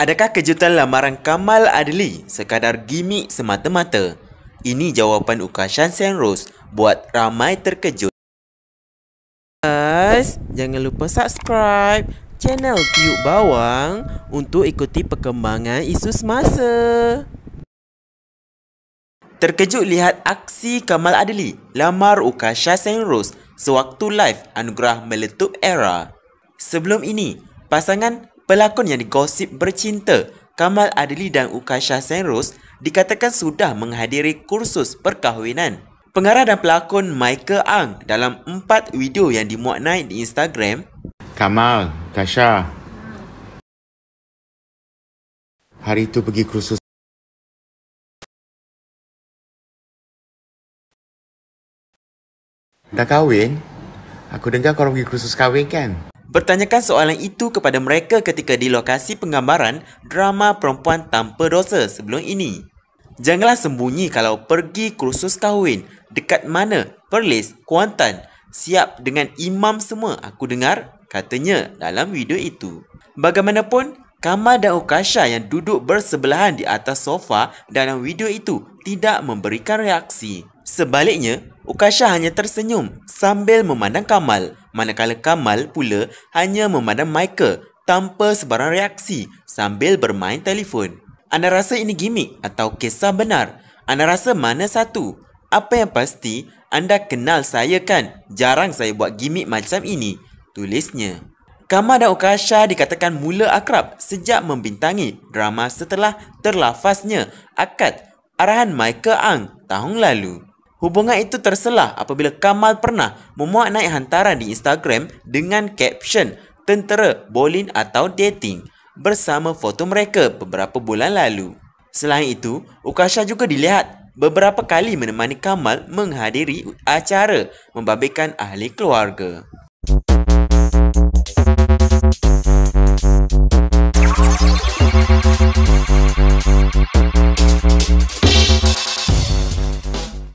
Adakah kejutan lamaran Kamal Adli sekadar gimmick semata-mata? Ini jawapan Ukashan Sen Rose buat ramai terkejut. Guys, jangan lupa subscribe channel Tiuk Bawang untuk ikuti perkembangan isu semasa. Terkejut lihat aksi Kamal Adli lamar Ukasha Sen Rose sewaktu live anugerah meletup era. Sebelum ini, pasangan pelakon yang digosip bercinta Kamal Adli dan Ukasha Senros dikatakan sudah menghadiri kursus perkahwinan. Pengarah dan pelakon Michael Ang dalam empat video yang dimuat naik di Instagram Kamal, Ukasha Hari itu pergi kursus Dah kahwin? Aku dengar korang pergi kursus kahwin kan? Bertanyakan soalan itu kepada mereka ketika di lokasi penggambaran drama perempuan tanpa dosa sebelum ini. Janganlah sembunyi kalau pergi kursus kahwin. Dekat mana? Perlis, Kuantan. Siap dengan imam semua aku dengar katanya dalam video itu. Bagaimanapun, Kamal dan Okasha yang duduk bersebelahan di atas sofa dalam video itu tidak memberikan reaksi. Sebaliknya, Okasha hanya tersenyum sambil memandang Kamal manakala Kamal pula hanya memandang Michael tanpa sebarang reaksi sambil bermain telefon. Anda rasa ini gimmick atau kisah benar? Anda rasa mana satu? Apa yang pasti, anda kenal saya kan? Jarang saya buat gimmick macam ini, tulisnya. Kamal dan Okasha dikatakan mula akrab sejak membintangi drama setelah terlafaznya akad arahan Michael Ang tahun lalu. Hubungan itu terselah apabila Kamal pernah memuat naik hantaran di Instagram dengan caption tentera bolin atau dating bersama foto mereka beberapa bulan lalu. Selain itu, Ukasha juga dilihat beberapa kali menemani Kamal menghadiri acara membabitkan ahli keluarga.